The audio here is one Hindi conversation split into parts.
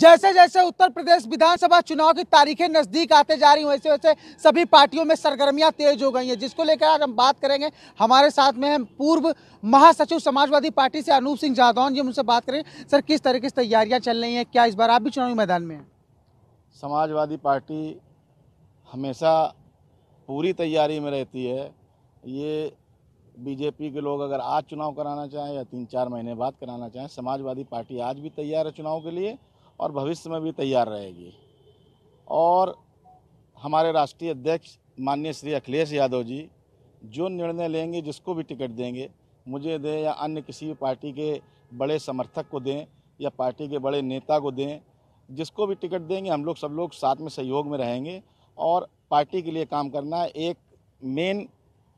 जैसे जैसे उत्तर प्रदेश विधानसभा चुनाव की तारीखें नज़दीक आते जा रही हैं वैसे वैसे सभी पार्टियों में सरगर्मियां तेज हो गई हैं जिसको लेकर आज हम बात करेंगे हमारे साथ में हम पूर्व महासचिव समाजवादी पार्टी से अनूप सिंह जादौन जी उनसे बात करें सर किस तरीके से तैयारियाँ चल रही हैं क्या इस बार आप भी चुनावी मैदान में हैं समाजवादी पार्टी हमेशा पूरी तैयारी में रहती है ये बीजेपी के लोग अगर आज चुनाव कराना चाहें या तीन चार महीने बाद कराना चाहें समाजवादी पार्टी आज भी तैयार है चुनाव के लिए और भविष्य में भी तैयार रहेगी और हमारे राष्ट्रीय अध्यक्ष माननीय श्री अखिलेश यादव जी जो निर्णय लेंगे जिसको भी टिकट देंगे मुझे दें या अन्य किसी भी पार्टी के बड़े समर्थक को दें या पार्टी के बड़े नेता को दें जिसको भी टिकट देंगे हम लोग सब लोग साथ में सहयोग में रहेंगे और पार्टी के लिए काम करना एक मेन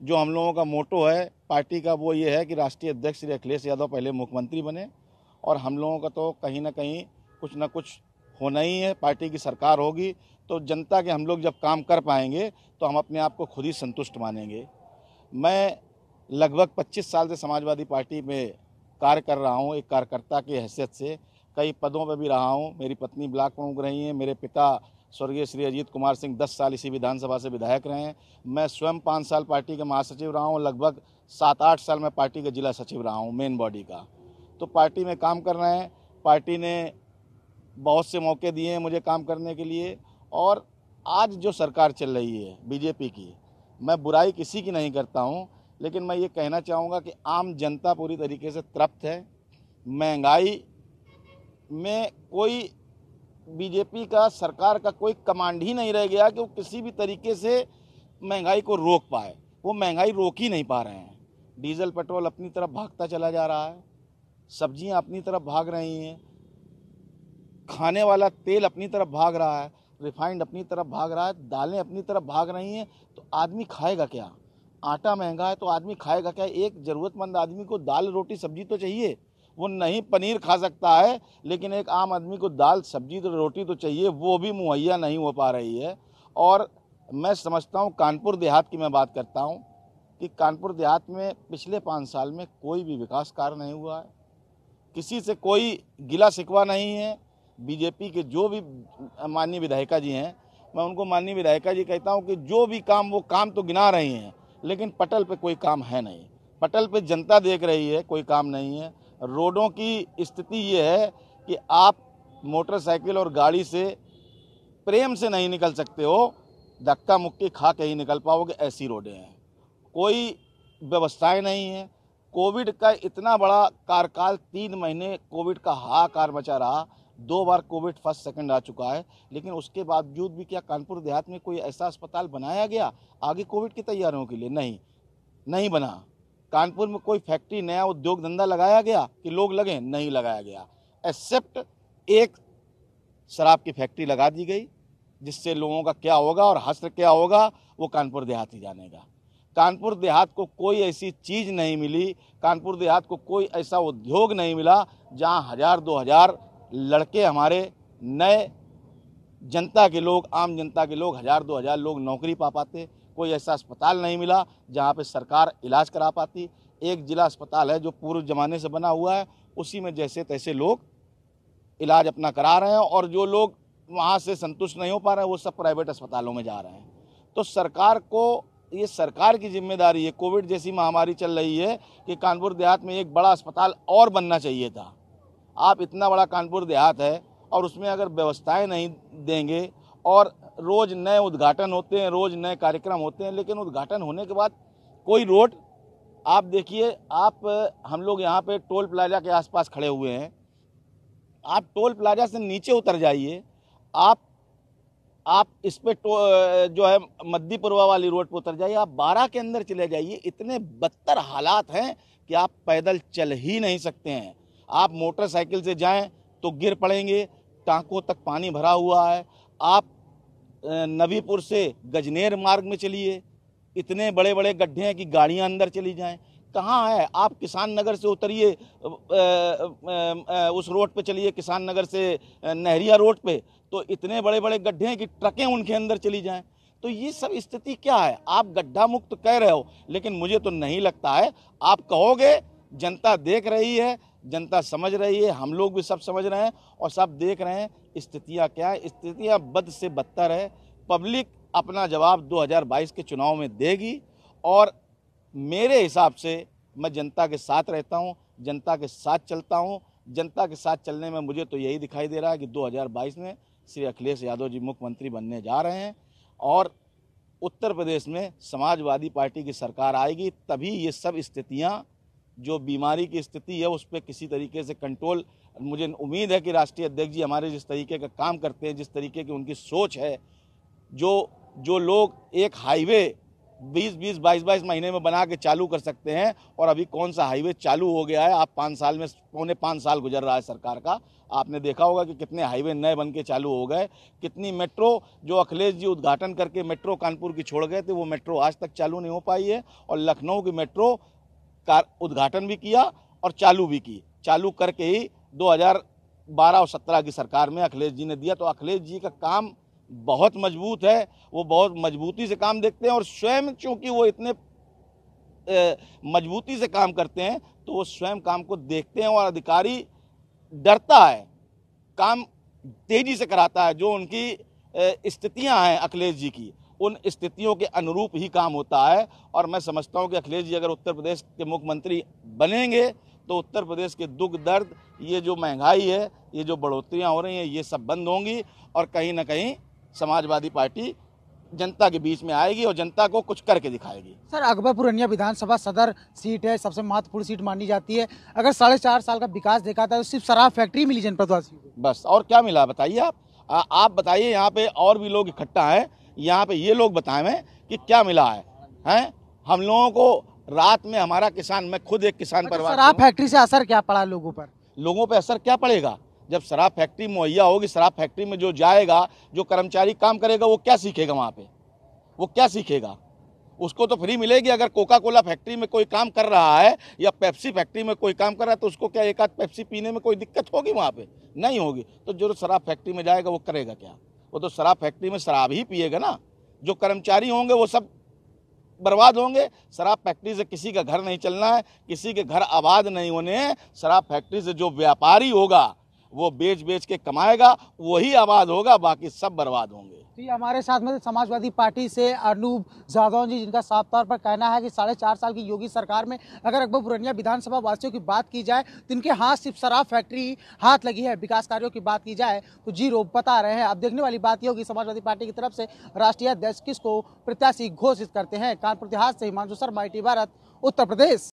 जो हम लोगों का मोटो है पार्टी का वो ये है कि राष्ट्रीय अध्यक्ष श्री अखिलेश यादव पहले मुख्यमंत्री बने और हम लोगों का तो कहीं ना कहीं कुछ ना कुछ होना ही है पार्टी की सरकार होगी तो जनता के हम लोग जब काम कर पाएंगे तो हम अपने आप को खुद ही संतुष्ट मानेंगे मैं लगभग 25 साल से समाजवादी पार्टी में कार्य कर रहा हूँ एक कार्यकर्ता की हैसियत से कई पदों पर भी रहा हूँ मेरी पत्नी ब्लॉक प्रमुख रही हैं मेरे पिता स्वर्गीय श्री अजीत कुमार सिंह दस साल इसी विधानसभा से विधायक रहे हैं मैं स्वयं पाँच साल पार्टी के महासचिव रहा हूँ लगभग सात आठ साल मैं पार्टी का जिला सचिव रहा हूँ मेन बॉडी का तो पार्टी में काम कर रहे हैं पार्टी ने बहुत से मौके दिए हैं मुझे काम करने के लिए और आज जो सरकार चल रही है बीजेपी की मैं बुराई किसी की नहीं करता हूँ लेकिन मैं ये कहना चाहूँगा कि आम जनता पूरी तरीके से तृप्त है महंगाई में कोई बीजेपी का सरकार का कोई कमांड ही नहीं रह गया कि वो किसी भी तरीके से महंगाई को रोक पाए वो महंगाई रोक ही नहीं पा रहे हैं डीजल पेट्रोल अपनी तरफ भागता चला जा रहा है सब्जियां अपनी तरफ भाग रही हैं खाने वाला तेल अपनी तरफ भाग रहा है रिफाइंड अपनी तरफ भाग रहा है दालें अपनी तरफ भाग रही हैं तो आदमी खाएगा क्या आटा महंगा है तो आदमी खाएगा क्या एक ज़रूरतमंद आदमी को दाल रोटी सब्जी तो चाहिए वो नहीं पनीर खा सकता है लेकिन एक आम आदमी को दाल सब्जी तो रोटी तो चाहिए वो भी मुहैया नहीं हो पा रही है और मैं समझता हूँ कानपुर देहात की मैं बात करता हूँ कि कानपुर देहात में पिछले पाँच साल में कोई भी विकास कार्य नहीं हुआ है किसी से कोई गिला शिकवा नहीं है बीजेपी के जो भी माननीय विधायिका जी हैं मैं उनको माननीय विधायिका जी कहता हूँ कि जो भी काम वो काम तो गिना रही हैं लेकिन पटल पर कोई काम है नहीं पटल पर जनता देख रही है कोई काम नहीं है रोडों की स्थिति ये है कि आप मोटरसाइकिल और गाड़ी से प्रेम से नहीं निकल सकते हो धक्का मुक्की खा के ही निकल पाओगे ऐसी रोडें हैं कोई व्यवस्थाएं नहीं है कोविड का इतना बड़ा कार्यकाल तीन महीने कोविड का हाहाकार मचा रहा दो बार कोविड फर्स्ट सेकंड आ चुका है लेकिन उसके बावजूद भी क्या कानपुर देहात में कोई ऐसा अस्पताल बनाया गया आगे कोविड की तैयारियों के लिए नहीं नहीं बना कानपुर में कोई फैक्ट्री नया उद्योग धंधा लगाया गया कि लोग लगे नहीं लगाया गया एक्सेप्ट एक शराब की फैक्ट्री लगा दी गई जिससे लोगों का क्या होगा और हस्त क्या होगा वो कानपुर देहात ही जानेगा कानपुर देहात को कोई ऐसी चीज़ नहीं मिली कानपुर देहात को कोई ऐसा उद्योग नहीं मिला जहाँ हज़ार दो हज़ार लड़के हमारे नए जनता के लोग आम जनता के लोग हज़ार दो हज़ार लोग नौकरी पा पाते कोई ऐसा अस्पताल नहीं मिला जहाँ पे सरकार इलाज करा पाती एक जिला अस्पताल है जो पूर्व ज़माने से बना हुआ है उसी में जैसे तैसे लोग इलाज अपना करा रहे हैं और जो लोग वहाँ से संतुष्ट नहीं हो पा रहे हैं वो सब प्राइवेट अस्पतालों में जा रहे हैं तो सरकार को ये सरकार की जिम्मेदारी है कोविड जैसी महामारी चल रही है कि कानपुर देहात में एक बड़ा अस्पताल और बनना चाहिए था आप इतना बड़ा कानपुर देहात है और उसमें अगर व्यवस्थाएं नहीं देंगे और रोज़ नए उद्घाटन होते हैं रोज़ नए कार्यक्रम होते हैं लेकिन उद्घाटन होने के बाद कोई रोड आप देखिए आप हम लोग यहाँ पे टोल प्लाजा के आसपास खड़े हुए हैं आप टोल प्लाजा से नीचे उतर जाइए आप आप इस पर जो है मद्दीपुरवा वाली रोड पर उतर जाइए आप बारह के अंदर चले जाइए इतने बदतर हालात हैं कि आप पैदल चल ही नहीं सकते हैं आप मोटरसाइकिल से जाएं तो गिर पड़ेंगे टांकों तक पानी भरा हुआ है आप नबीपुर से गजनेर मार्ग में चलिए इतने बड़े बड़े गड्ढे हैं कि गाड़ियां अंदर चली जाएं कहाँ है आप किसान नगर से उतरिए उस रोड पे चलिए किसान नगर से नहरिया रोड पे तो इतने बड़े बड़े गड्ढे हैं कि ट्रकें उनके अंदर चली जाएं तो ये सब स्थिति क्या है आप गड्ढा मुक्त कह रहे हो लेकिन मुझे तो नहीं लगता है आप कहोगे जनता देख रही है जनता समझ रही है हम लोग भी सब समझ रहे हैं और सब देख रहे हैं स्थितियाँ क्या है स्थितियाँ बद से बदतर है पब्लिक अपना जवाब 2022 के चुनाव में देगी और मेरे हिसाब से मैं जनता के साथ रहता हूँ जनता के साथ चलता हूँ जनता के साथ चलने में मुझे तो यही दिखाई दे रहा है कि 2022 में श्री अखिलेश यादव जी मुख्यमंत्री बनने जा रहे हैं और उत्तर प्रदेश में समाजवादी पार्टी की सरकार आएगी तभी ये सब स्थितियाँ जो बीमारी की स्थिति है उस पर किसी तरीके से कंट्रोल मुझे उम्मीद है कि राष्ट्रीय अध्यक्ष जी हमारे जिस तरीके का काम करते हैं जिस तरीके की उनकी सोच है जो जो लोग एक हाईवे 20 20 22 22 महीने में बना के चालू कर सकते हैं और अभी कौन सा हाईवे चालू हो गया है आप पाँच साल में पौने पाँच साल गुजर रहा है सरकार का आपने देखा होगा कि कितने हाईवे नए बन के चालू हो गए कितनी मेट्रो जो अखिलेश जी उद्घाटन करके मेट्रो कानपुर की छोड़ गए थे वो मेट्रो आज तक चालू नहीं हो पाई है और लखनऊ की मेट्रो कार उद्घाटन भी किया और चालू भी की चालू करके ही 2012 और 17 की सरकार में अखिलेश जी ने दिया तो अखिलेश जी का काम बहुत मजबूत है वो बहुत मजबूती से काम देखते हैं और स्वयं चूँकि वो इतने मजबूती से काम करते हैं तो वो स्वयं काम को देखते हैं और अधिकारी डरता है काम तेज़ी से कराता है जो उनकी स्थितियां हैं अखिलेश जी की उन स्थितियों के अनुरूप ही काम होता है और मैं समझता हूँ कि अखिलेश जी अगर उत्तर प्रदेश के मुख्यमंत्री बनेंगे तो उत्तर प्रदेश के दुख दर्द ये जो महंगाई है ये जो बढ़ोतरियाँ हो रही हैं ये सब बंद होंगी और कहीं ना कहीं समाजवादी पार्टी जनता के बीच में आएगी और जनता को कुछ करके दिखाएगी सर अकबर पुरनिया विधानसभा सदर सीट है सबसे महत्वपूर्ण सीट मानी जाती है अगर साढ़े चार साल का विकास देखा था तो सिर्फ शराब फैक्ट्री मिली जनपद बस और क्या मिला बताइए आप आ, आप बताइए यहाँ पे और भी लोग इकट्ठा हैं यहाँ पे ये लोग बताएं मैं कि क्या मिला है हैं हम लोगों को रात में हमारा किसान मैं खुद एक किसान अच्छा, परिवार शराब फैक्ट्री से असर क्या पड़ा लोगों पर लोगों पर असर क्या पड़ेगा जब शराब फैक्ट्री मुहैया होगी शराब फैक्ट्री में जो जाएगा जो कर्मचारी काम करेगा वो क्या सीखेगा वहाँ पे वो क्या सीखेगा उसको तो फ्री मिलेगी अगर कोका कोला फैक्ट्री में कोई काम कर रहा है या पेप्सी फैक्ट्री में कोई काम कर रहा है तो उसको क्या एक आध पेप्सी पीने में कोई दिक्कत होगी वहाँ पे नहीं होगी तो जो शराब फैक्ट्री में जाएगा वो करेगा क्या वो तो शराब फैक्ट्री में शराब ही पिएगा ना जो कर्मचारी होंगे वो सब बर्बाद होंगे शराब फैक्ट्री से किसी का घर नहीं चलना है किसी के घर आबाद नहीं होने शराब फैक्ट्री से जो व्यापारी होगा वो बेच बेच के कमाएगा वही आबाद होगा बाकी सब बर्बाद होंगे जी तो हमारे साथ में समाजवादी पार्टी से अनूप जाधव जी जिनका साफ तौर पर कहना है कि साढ़े चार साल की योगी सरकार में अगर अकबर पुरनिया विधानसभा वासियों की बात की जाए तो इनके हाथ सिर्फ शराब फैक्ट्री हाथ लगी है विकास कार्यों की बात की जाए तो जी रो बता रहे हैं अब देखने वाली बात यह होगी समाजवादी पार्टी की तरफ से राष्ट्रीय अध्यक्ष किसको प्रत्याशी घोषित करते हैं कानपुर देहात से हिमांशु शर्मा आई भारत उत्तर प्रदेश